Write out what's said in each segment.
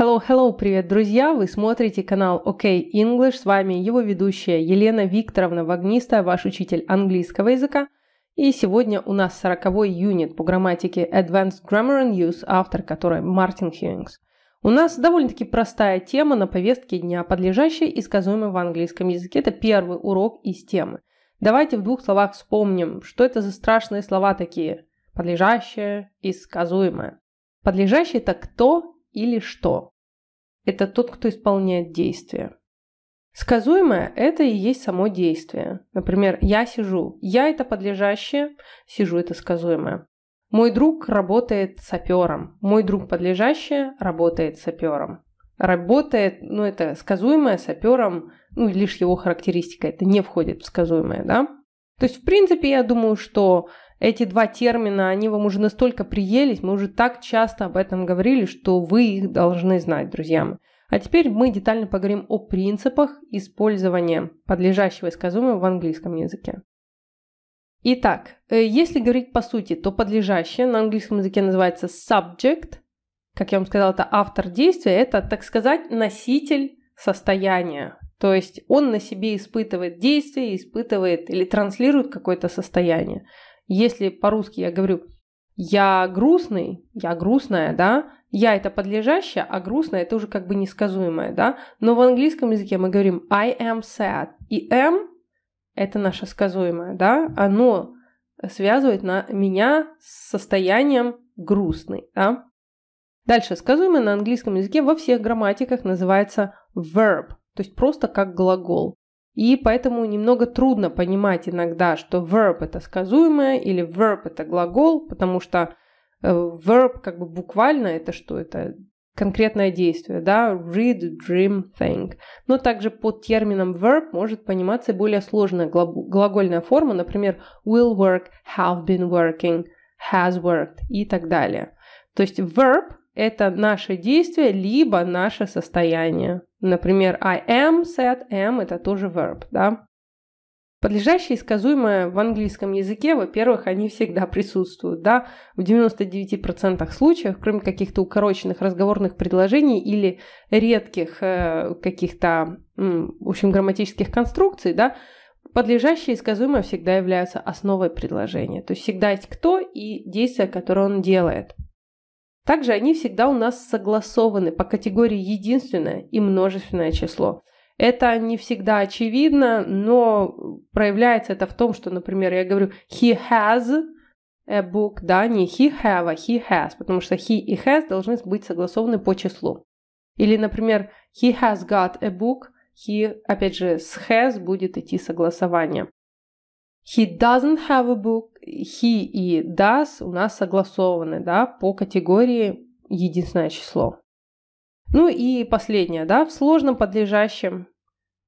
Hello, hello, привет, друзья! Вы смотрите канал OK English, с вами его ведущая Елена Викторовна Вагнистая, ваш учитель английского языка. И сегодня у нас 40 юнит по грамматике Advanced Grammar and Use, автор которой Мартин Хьюингс. У нас довольно-таки простая тема на повестке дня, подлежащая и сказуемая в английском языке. Это первый урок из темы. Давайте в двух словах вспомним, что это за страшные слова такие. Подлежащее и сказуемое. Подлежащее – это кто или что. Это тот, кто исполняет действие. Сказуемое – это и есть само действие. Например, я сижу. Я – это подлежащее, сижу – это сказуемое. Мой друг работает сапером. Мой друг подлежащее работает сапером. Работает, ну это сказуемое сапером, ну лишь его характеристика, это не входит в сказуемое, да? То есть, в принципе, я думаю, что эти два термина, они вам уже настолько приелись, мы уже так часто об этом говорили, что вы их должны знать, друзья А теперь мы детально поговорим о принципах использования подлежащего исказуемого в английском языке. Итак, э, если говорить по сути, то подлежащее на английском языке называется subject. Как я вам сказала, это автор действия, это, так сказать, носитель состояния. То есть он на себе испытывает действие, испытывает или транслирует какое-то состояние. Если по-русски я говорю «я грустный», «я грустная», да, «я» это подлежащее, а грустная это уже как бы несказуемое, да. Но в английском языке мы говорим «I am sad», и «am» это наше сказуемое, да, оно связывает на меня с состоянием грустный, да. Дальше, сказуемое на английском языке во всех грамматиках называется verb, то есть просто как глагол. И поэтому немного трудно понимать иногда, что verb это сказуемое или verb это глагол, потому что э, verb как бы буквально это что? Это конкретное действие, да, read, dream, think. Но также под термином verb может пониматься более сложная глагольная форма, например, will work, have been working, has worked и так далее. То есть verb это наше действие, либо наше состояние. Например, I am said, am – это тоже verb, да? Подлежащее и сказуемое в английском языке, во-первых, они всегда присутствуют, да, в 99% случаев, кроме каких-то укороченных разговорных предложений или редких э, каких-то, в общем, грамматических конструкций, да, подлежащее и сказуемое всегда являются основой предложения. То есть всегда есть кто и действие, которое он делает – также они всегда у нас согласованы по категории единственное и множественное число. Это не всегда очевидно, но проявляется это в том, что, например, я говорю he has a э, book, да, не he have, а he has, потому что he и has должны быть согласованы по числу. Или, например, he has got a book, he, опять же, с has будет идти согласование. He doesn't have a book. He и does у нас согласованы, да, по категории единственное число. Ну и последнее, да, в сложном подлежащем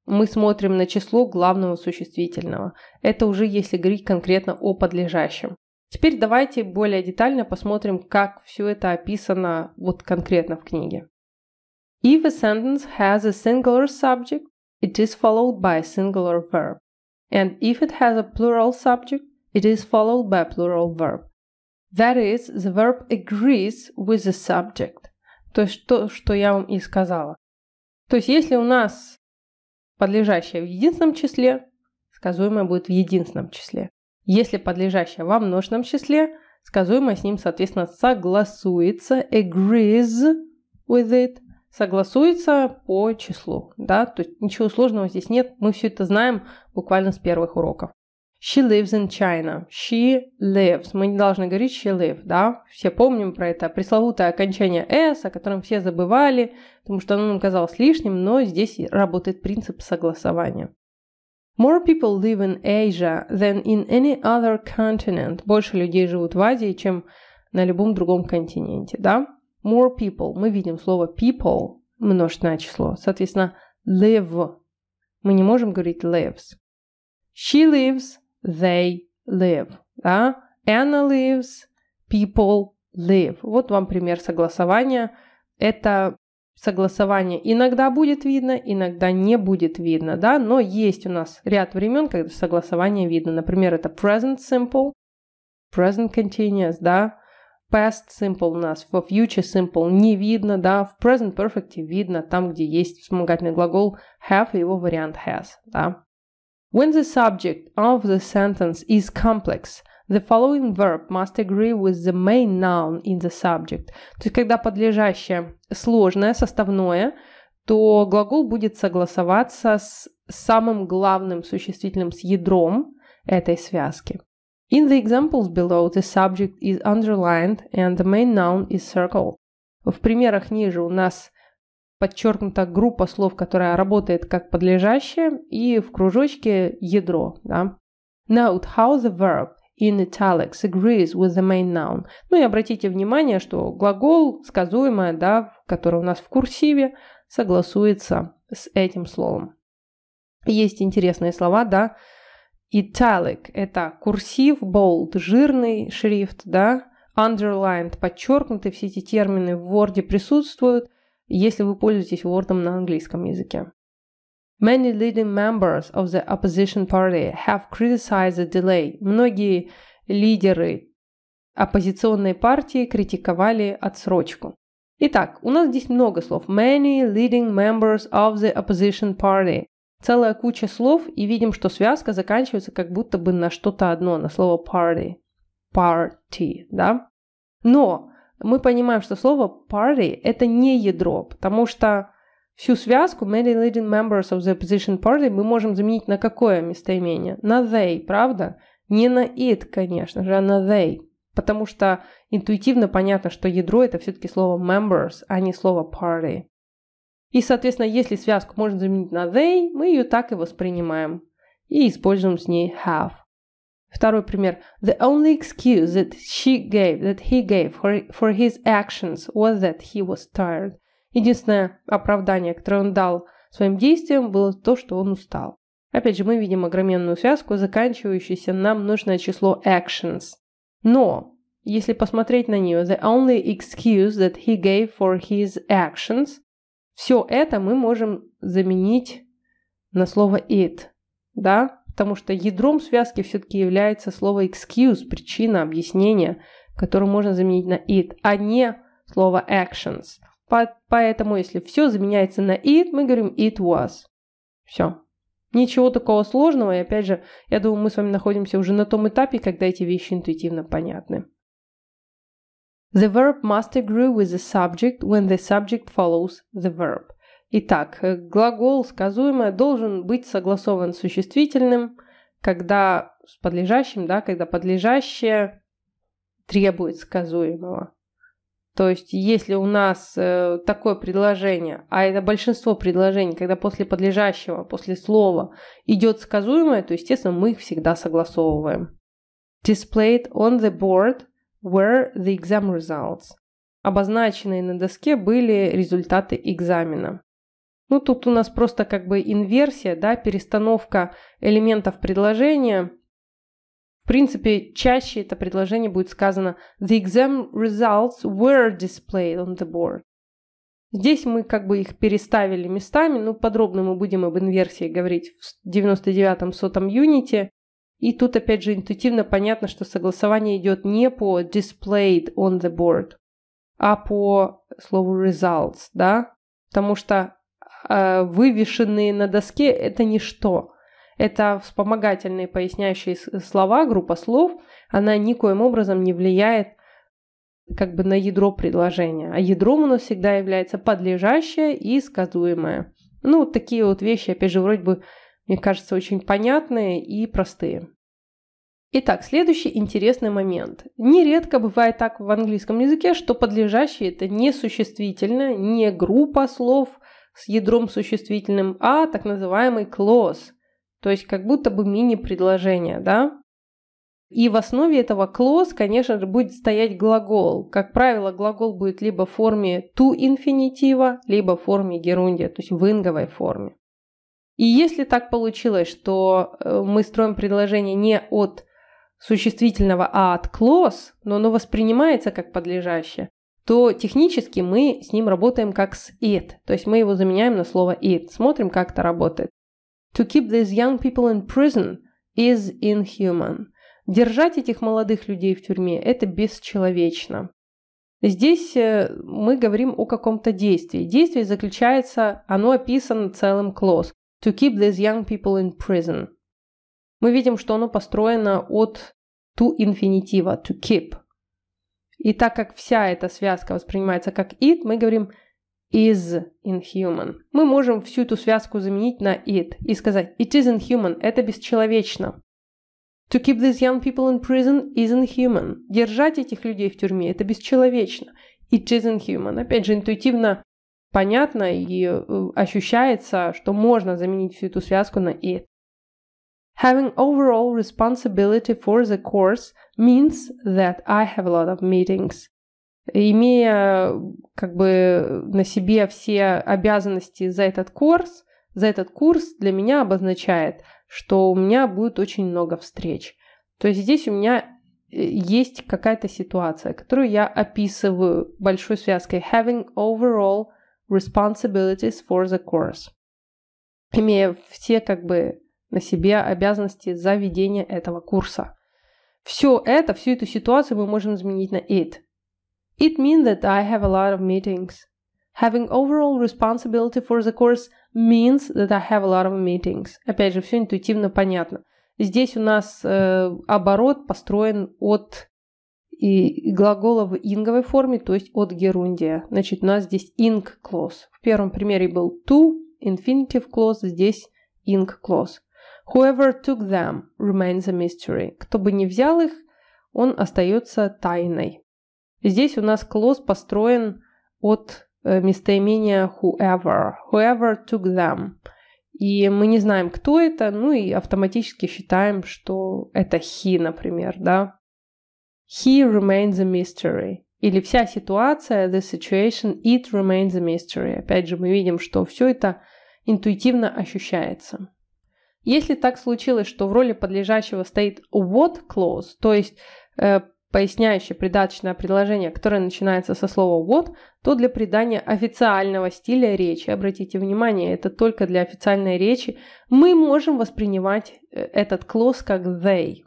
мы смотрим на число главного существительного. Это уже если говорить конкретно о подлежащем. Теперь давайте более детально посмотрим, как все это описано вот конкретно в книге. If a sentence has a singular subject, it is followed by a singular verb and if it has a plural subject, it is followed by a plural verb. That is, the verb agrees with the subject. То есть то, что я вам и сказала. То есть если у нас подлежащее в единственном числе, сказуемое будет в единственном числе. Если подлежащее во множественном числе, сказуемое с ним, соответственно, согласуется, agrees with it – согласуется по числу, да, то есть ничего сложного здесь нет, мы все это знаем буквально с первых уроков. She lives in China. She lives. Мы не должны говорить she lives, да? Все помним про это пресловутое окончание s, о котором все забывали, потому что оно нам казалось лишним, но здесь работает принцип согласования. More people live in Asia than in any other continent. Больше людей живут в Азии, чем на любом другом континенте, да? more people. Мы видим слово people, множественное число. Соответственно, live. Мы не можем говорить lives. She lives, they live. Да? Anna lives, people live. Вот вам пример согласования. Это согласование иногда будет видно, иногда не будет видно, да, но есть у нас ряд времен, когда согласование видно. Например, это present simple, present continuous, да, past simple у нас, во future simple не видно, да, в present perfect видно там, где есть вспомогательный глагол have и его вариант has, да. When the subject of the sentence is complex, the following verb must agree with the main noun in the subject. То есть, когда подлежащее сложное, составное, то глагол будет согласоваться с самым главным существительным, с ядром этой связки. In the examples below, the subject is underlined and the main noun is circled. В примерах ниже у нас подчеркнута группа слов, которая работает как подлежащее, и в кружочке ядро. Да? Note how the verb in italics agrees with the main noun. Ну и обратите внимание, что глагол сказуемое, да, который у нас в курсиве, согласуется с этим словом. Есть интересные слова, да, Italic – это курсив, bold – жирный шрифт, да, underlined – подчеркнутый, все эти термины в Word присутствуют, если вы пользуетесь Word на английском языке. Many leading members of the opposition party have criticized the delay. Многие лидеры оппозиционной партии критиковали отсрочку. Итак, у нас здесь много слов. Many leading members of the opposition party целая куча слов и видим, что связка заканчивается как будто бы на что-то одно, на слово party. Party, да? Но мы понимаем, что слово party – это не ядро, потому что всю связку many leading members of the opposition party мы можем заменить на какое местоимение? На they, правда? Не на it, конечно же, а на they. Потому что интуитивно понятно, что ядро – это все-таки слово members, а не слово party. И, соответственно, если связку можно заменить на they, мы ее так и воспринимаем. И используем с ней have. Второй пример. The only excuse that she gave, that he gave for, for his actions was that he was tired. Единственное оправдание, которое он дал своим действиям, было то, что он устал. Опять же, мы видим огроменную связку, заканчивающуюся на множное число actions. Но, если посмотреть на нее, the only excuse that he gave for his actions все это мы можем заменить на слово it, да, потому что ядром связки все-таки является слово excuse, причина, объяснение, которое можно заменить на it, а не слово actions. поэтому, если все заменяется на it, мы говорим it was. Все. Ничего такого сложного, и опять же, я думаю, мы с вами находимся уже на том этапе, когда эти вещи интуитивно понятны. The verb must agree with the subject when the subject follows the verb. Итак, э, глагол сказуемое должен быть согласован с существительным, когда с подлежащим, да, когда подлежащее требует сказуемого. То есть, если у нас э, такое предложение, а это большинство предложений, когда после подлежащего, после слова идет сказуемое, то, естественно, мы их всегда согласовываем. Displayed on the board were the exam results. Обозначенные на доске были результаты экзамена. Ну, тут у нас просто как бы инверсия, да, перестановка элементов предложения. В принципе, чаще это предложение будет сказано The exam results were displayed on the board. Здесь мы как бы их переставили местами, ну, подробно мы будем об инверсии говорить в 99-м сотом юните. И тут, опять же, интуитивно понятно, что согласование идет не по displayed on the board, а по слову results, да? Потому что э, вывешенные на доске – это ничто. Это вспомогательные поясняющие слова, группа слов. Она никоим образом не влияет как бы на ядро предложения. А ядром у нас всегда является подлежащее и сказуемое. Ну, вот такие вот вещи, опять же, вроде бы мне кажется, очень понятные и простые. Итак, следующий интересный момент. Нередко бывает так в английском языке, что подлежащее это не существительное, не группа слов с ядром существительным, а так называемый clause. то есть как будто бы мини-предложение, да? И в основе этого clause, конечно же, будет стоять глагол. Как правило, глагол будет либо в форме to инфинитива, либо в форме герундия, то есть в инговой форме. И если так получилось, что э, мы строим предложение не от существительного, а от клос, но оно воспринимается как подлежащее, то технически мы с ним работаем как с it, то есть мы его заменяем на слово it, смотрим, как это работает. To keep these young people in prison is inhuman. Держать этих молодых людей в тюрьме – это бесчеловечно. Здесь э, мы говорим о каком-то действии. Действие заключается, оно описано целым клосс to keep these young people in prison. Мы видим, что оно построено от to инфинитива, to keep. И так как вся эта связка воспринимается как it, мы говорим is inhuman. Мы можем всю эту связку заменить на it и сказать it is inhuman, это бесчеловечно. To keep these young people in prison is inhuman. Держать этих людей в тюрьме – это бесчеловечно. It is inhuman. Опять же, интуитивно понятно и э, ощущается, что можно заменить всю эту связку на it. Having overall responsibility for the course means that I have a lot of meetings. Имея как бы на себе все обязанности за этот курс, за этот курс для меня обозначает, что у меня будет очень много встреч. То есть здесь у меня э, есть какая-то ситуация, которую я описываю большой связкой having overall responsibilities for the course, имея все как бы на себе обязанности за ведение этого курса. Все это, всю эту ситуацию мы можем заменить на it. It means that I have a lot of meetings. Having overall responsibility for the course means that I have a lot of meetings. Опять же, все интуитивно понятно. Здесь у нас э, оборот построен от и, глагола в инговой форме, то есть от герундия. Значит, у нас здесь ing clause. В первом примере был to, infinitive clause, здесь ing clause. Whoever took them remains a mystery. Кто бы ни взял их, он остается тайной. Здесь у нас класс построен от э, местоимения whoever. Whoever took them. И мы не знаем, кто это, ну и автоматически считаем, что это he, например, да. He remains a mystery. Или вся ситуация, the situation, it remains a mystery. Опять же, мы видим, что все это интуитивно ощущается. Если так случилось, что в роли подлежащего стоит what clause, то есть э, поясняющее придаточное предложение, которое начинается со слова what, то для придания официального стиля речи, обратите внимание, это только для официальной речи, мы можем воспринимать э, этот clause как they.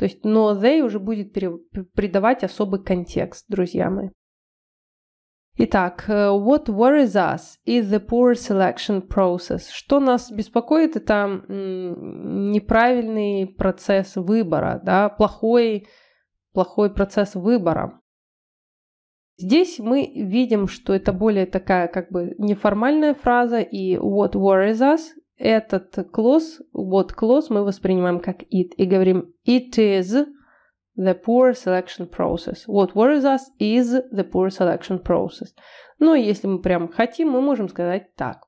То есть но they уже будет придавать особый контекст, друзья мои. Итак, э, what worries us is the poor selection process. Что нас беспокоит, это неправильный процесс выбора, да, плохой, плохой процесс выбора. Здесь мы видим, что это более такая как бы неформальная фраза, и what worries us этот класс, вот класс мы воспринимаем как it и говорим it is the poor selection process. What worries us is the poor selection process. Но ну, если мы прям хотим, мы можем сказать так.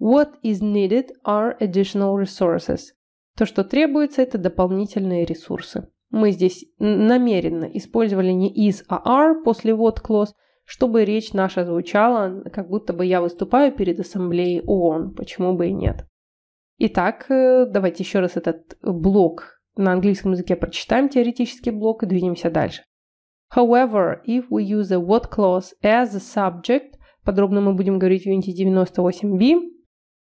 What is needed are additional resources. То, что требуется, это дополнительные ресурсы. Мы здесь намеренно использовали не is, а are после what clause, чтобы речь наша звучала, как будто бы я выступаю перед ассамблеей ООН, почему бы и нет. Итак, давайте еще раз этот блок на английском языке прочитаем, теоретический блок, и двинемся дальше. However, if we use a what clause as a subject, подробно мы будем говорить в Unity 98b,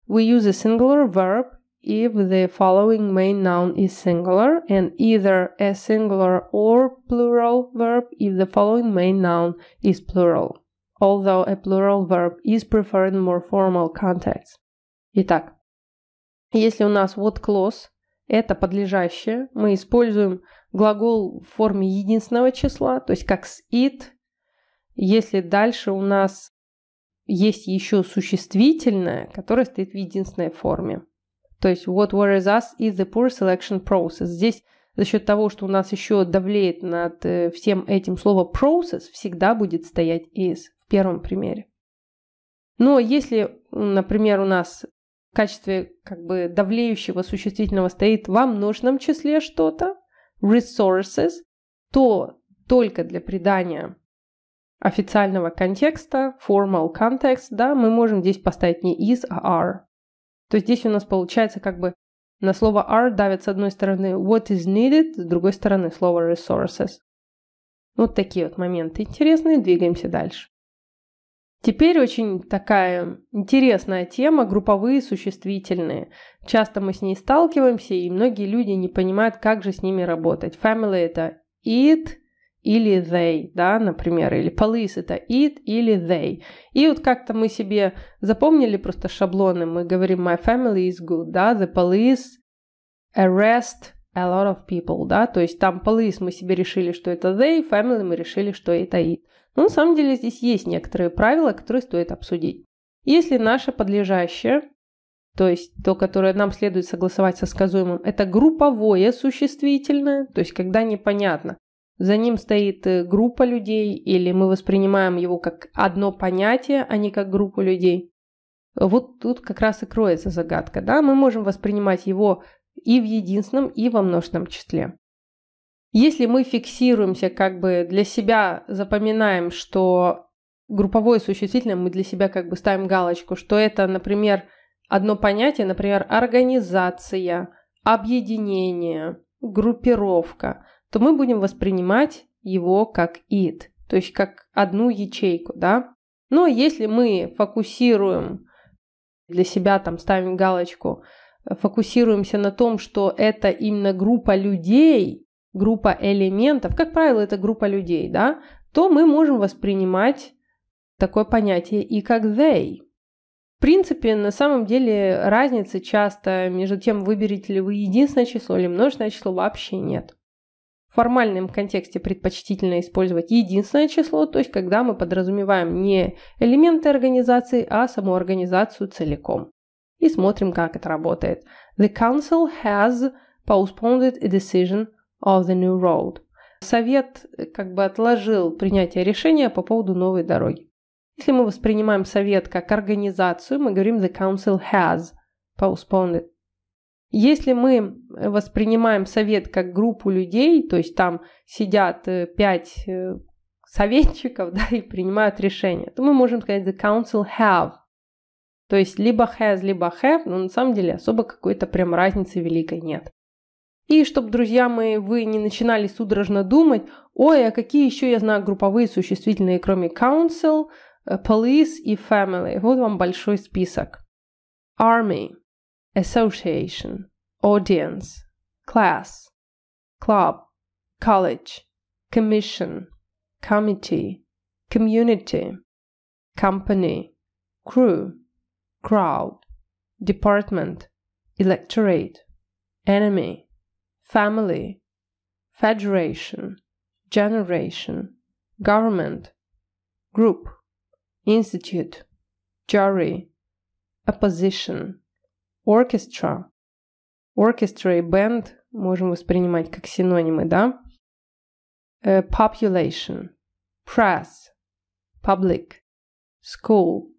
we use a singular verb if the following main noun is singular and either a singular or plural verb if the following main noun is plural, although a plural verb is preferred in more formal contexts. Итак, если у нас вот clause, это подлежащее, мы используем глагол в форме единственного числа, то есть как с it. Если дальше у нас есть еще существительное, которое стоит в единственной форме. То есть what worries us is the poor selection process. Здесь за счет того, что у нас еще давлеет над э, всем этим слово process, всегда будет стоять is в первом примере. Но если, например, у нас в качестве как бы давлеющего существительного стоит во множном числе что-то, resources, то только для придания официального контекста, formal context, да, мы можем здесь поставить не is, а are. То есть здесь у нас получается как бы на слово are давит с одной стороны what is needed, с другой стороны слово resources. Вот такие вот моменты интересные, двигаемся дальше. Теперь очень такая интересная тема – групповые существительные. Часто мы с ней сталкиваемся, и многие люди не понимают, как же с ними работать. Family – это it или they, да, например, или police – это it или they. И вот как-то мы себе запомнили просто шаблоны. Мы говорим «my family is good», да, «the police arrest a lot of people», да, то есть там police мы себе решили, что это they, family мы решили, что это it. Но на самом деле здесь есть некоторые правила, которые стоит обсудить. Если наше подлежащее, то есть то, которое нам следует согласовать со сказуемым, это групповое существительное, то есть когда непонятно, за ним стоит э, группа людей, или мы воспринимаем его как одно понятие, а не как группу людей. Вот тут как раз и кроется загадка. Да? Мы можем воспринимать его и в единственном, и во множественном числе. Если мы фиксируемся, как бы для себя запоминаем, что групповое существительное мы для себя как бы ставим галочку, что это, например, одно понятие, например, организация, объединение, группировка, то мы будем воспринимать его как it, то есть как одну ячейку, да. Но если мы фокусируем для себя, там ставим галочку, фокусируемся на том, что это именно группа людей, группа элементов, как правило, это группа людей, да, то мы можем воспринимать такое понятие и как they. В принципе, на самом деле разницы часто между тем, выберете ли вы единственное число или множественное число, вообще нет. В формальном контексте предпочтительно использовать единственное число, то есть когда мы подразумеваем не элементы организации, а саму организацию целиком. И смотрим, как это работает. The Council has postponed a decision of the New Road. Совет э, как бы отложил принятие решения по поводу новой дороги. Если мы воспринимаем совет как организацию, мы говорим the council has postponed it. Если мы воспринимаем совет как группу людей, то есть там сидят э, пять э, советчиков да, и принимают решение, то мы можем сказать the council have. То есть либо has, либо have, но на самом деле особо какой-то прям разницы великой нет. И чтобы, друзья мои, вы не начинали судорожно думать, ой, а какие еще я знаю групповые существительные, кроме council, police и family. Вот вам большой список. Army, association, audience, class, club, college, commission, committee, community, company, crew, crowd, department, electorate, enemy, family, federation, generation, government, group, institute, jury, opposition, orchestra. Orchestra и band можем воспринимать как синонимы, да? Э, population, press, public, school,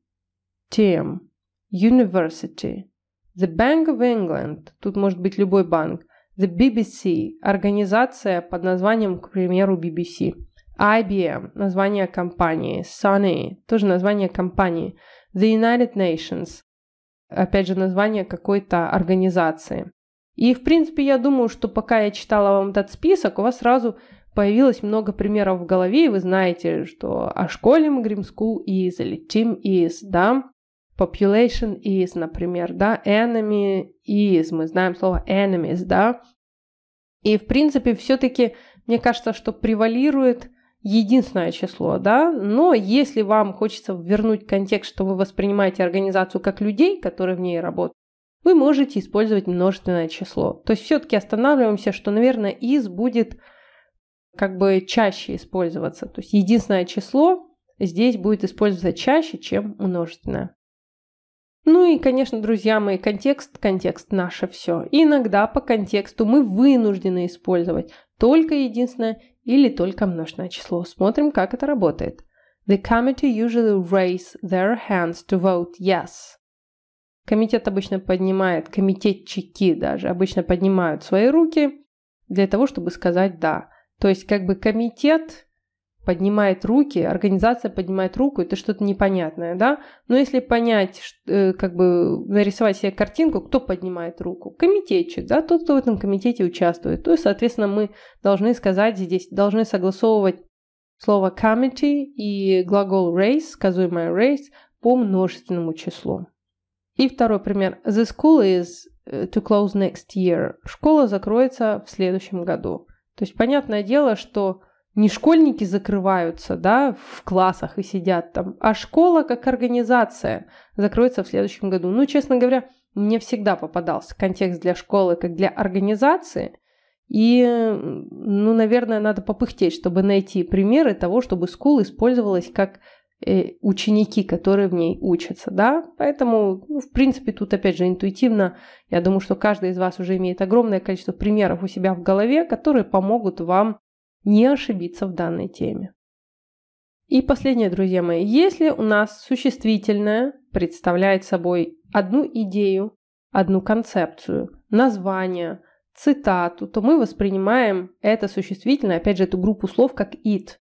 team, university, the Bank of England, тут может быть любой банк, The BBC – организация под названием, к примеру, BBC. IBM – название компании. Sony – тоже название компании. The United Nations – опять же, название какой-то организации. И, в принципе, я думаю, что пока я читала вам этот список, у вас сразу появилось много примеров в голове, и вы знаете, что о школе мы говорим school is или team is, да? population is, например, да, enemy is, мы знаем слово enemies, да. И, в принципе, все-таки, мне кажется, что превалирует единственное число, да, но если вам хочется вернуть контекст, что вы воспринимаете организацию как людей, которые в ней работают, вы можете использовать множественное число. То есть все-таки останавливаемся, что, наверное, is будет как бы чаще использоваться. То есть единственное число здесь будет использоваться чаще, чем множественное. Ну и, конечно, друзья мои, контекст, контекст наше все. иногда по контексту мы вынуждены использовать только единственное или только множное число. Смотрим, как это работает. The committee usually raise their hands to vote yes. Комитет обычно поднимает, комитетчики даже обычно поднимают свои руки для того, чтобы сказать «да». То есть как бы комитет поднимает руки, организация поднимает руку, это что-то непонятное, да? Но если понять, э, как бы нарисовать себе картинку, кто поднимает руку? Комитетчик, да, тот, кто в этом комитете участвует. То есть, соответственно, мы должны сказать здесь, должны согласовывать слово committee и глагол race, сказуемое race, по множественному числу. И второй пример. The school is э, to close next year. Школа закроется в следующем году. То есть, понятное дело, что не школьники закрываются, да, в классах и сидят там, а школа как организация закроется в следующем году. Ну, честно говоря, мне всегда попадался контекст для школы как для организации. И, ну, наверное, надо попыхтеть, чтобы найти примеры того, чтобы школа использовалась как э, ученики, которые в ней учатся, да, поэтому, ну, в принципе, тут, опять же, интуитивно, я думаю, что каждый из вас уже имеет огромное количество примеров у себя в голове, которые помогут вам не ошибиться в данной теме. И последнее, друзья мои, если у нас существительное представляет собой одну идею, одну концепцию, название, цитату, то мы воспринимаем это существительное, опять же, эту группу слов как it,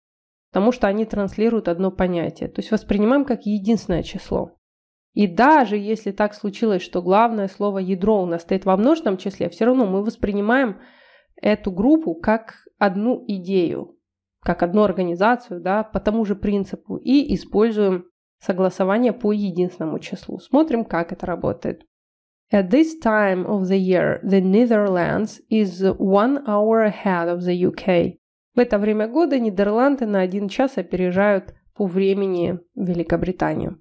потому что они транслируют одно понятие, то есть воспринимаем как единственное число. И даже если так случилось, что главное слово ядро у нас стоит во множественном числе, все равно мы воспринимаем эту группу как одну идею, как одну организацию, да, по тому же принципу, и используем согласование по единственному числу. Смотрим, как это работает. At this time of the year, the Netherlands is one hour ahead of the UK. В это время года Нидерланды на один час опережают по времени Великобританию.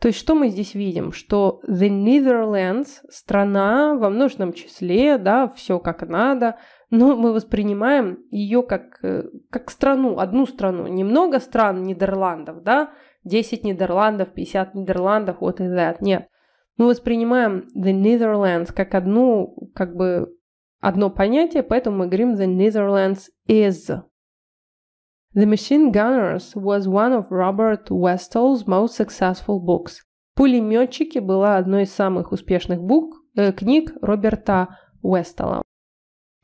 То есть что мы здесь видим? Что the Netherlands, страна во множественном числе, да, все как надо, но мы воспринимаем ее как, э, как страну, одну страну. Немного стран Нидерландов, да, 10 Нидерландов, 50 Нидерландов, вот и that. Нет. Мы воспринимаем the Netherlands как одну, как бы, одно понятие, поэтому мы говорим the Netherlands is The Machine Gunners was one of Robert Westall's most successful books. «Пулеметчики» была одной из самых успешных бук, э, книг Роберта Уэстелла.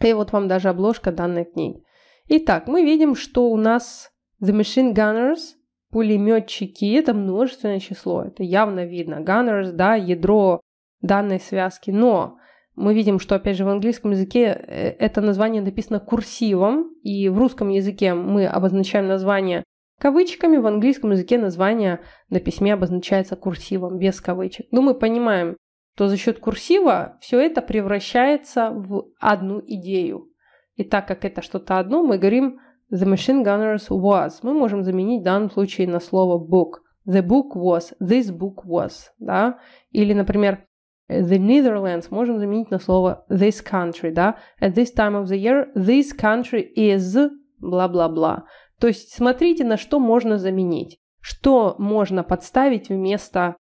И вот вам даже обложка данной книги. Итак, мы видим, что у нас The Machine Gunners, пулеметчики, это множественное число, это явно видно. Gunners, да, ядро данной связки, но мы видим, что, опять же, в английском языке э, это название написано курсивом, и в русском языке мы обозначаем название кавычками, в английском языке название на письме обозначается курсивом, без кавычек. Но ну, мы понимаем, что за счет курсива все это превращается в одну идею. И так как это что-то одно, мы говорим The machine gunners was. Мы можем заменить в данном случае на слово book. The book was, this book was, да? Или, например, the Netherlands можем заменить на слово this country, да? At this time of the year, this country is бла-бла-бла. То есть смотрите, на что можно заменить, что можно подставить вместо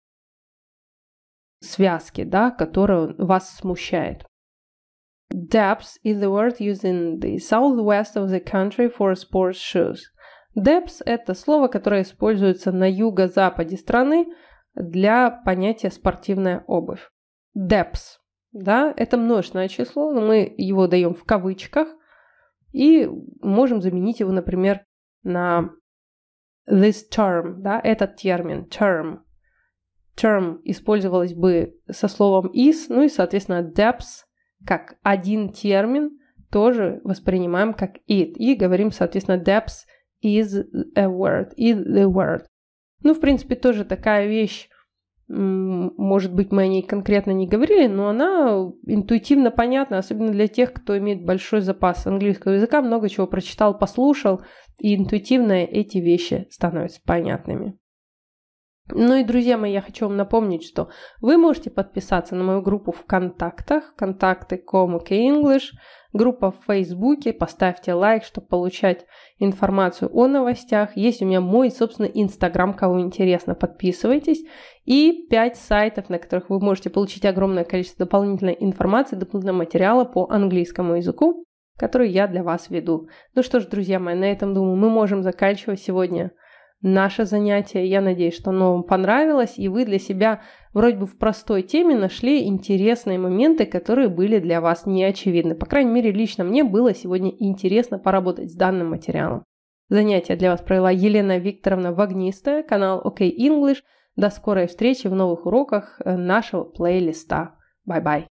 связки, да, которая вас смущает. Depths is the word used in the southwest of the country for sports shoes. Depths – это слово, которое используется на юго-западе страны для понятия спортивная обувь depths, да, это множественное число, но мы его даем в кавычках и можем заменить его, например, на this term, да, этот термин, term. Term использовалось бы со словом is, ну и, соответственно, depths как один термин тоже воспринимаем как it. И говорим, соответственно, depths is a word, is the word. Ну, в принципе, тоже такая вещь, может быть, мы о ней конкретно не говорили, но она интуитивно понятна, особенно для тех, кто имеет большой запас английского языка, много чего прочитал, послушал, и интуитивно эти вещи становятся понятными. Ну и, друзья мои, я хочу вам напомнить, что вы можете подписаться на мою группу в контактах, контакты Comic English, группа в Фейсбуке, поставьте лайк, чтобы получать информацию о новостях. Есть у меня мой, собственно, Инстаграм, кого интересно, подписывайтесь. И пять сайтов, на которых вы можете получить огромное количество дополнительной информации, дополнительного материала по английскому языку, который я для вас веду. Ну что ж, друзья мои, на этом, думаю, мы можем заканчивать сегодня наше занятие. Я надеюсь, что оно вам понравилось, и вы для себя вроде бы в простой теме нашли интересные моменты, которые были для вас неочевидны. По крайней мере, лично мне было сегодня интересно поработать с данным материалом. Занятие для вас провела Елена Викторовна Вагнистая, канал OK English. До скорой встречи в новых уроках э, нашего плейлиста. Bye-bye.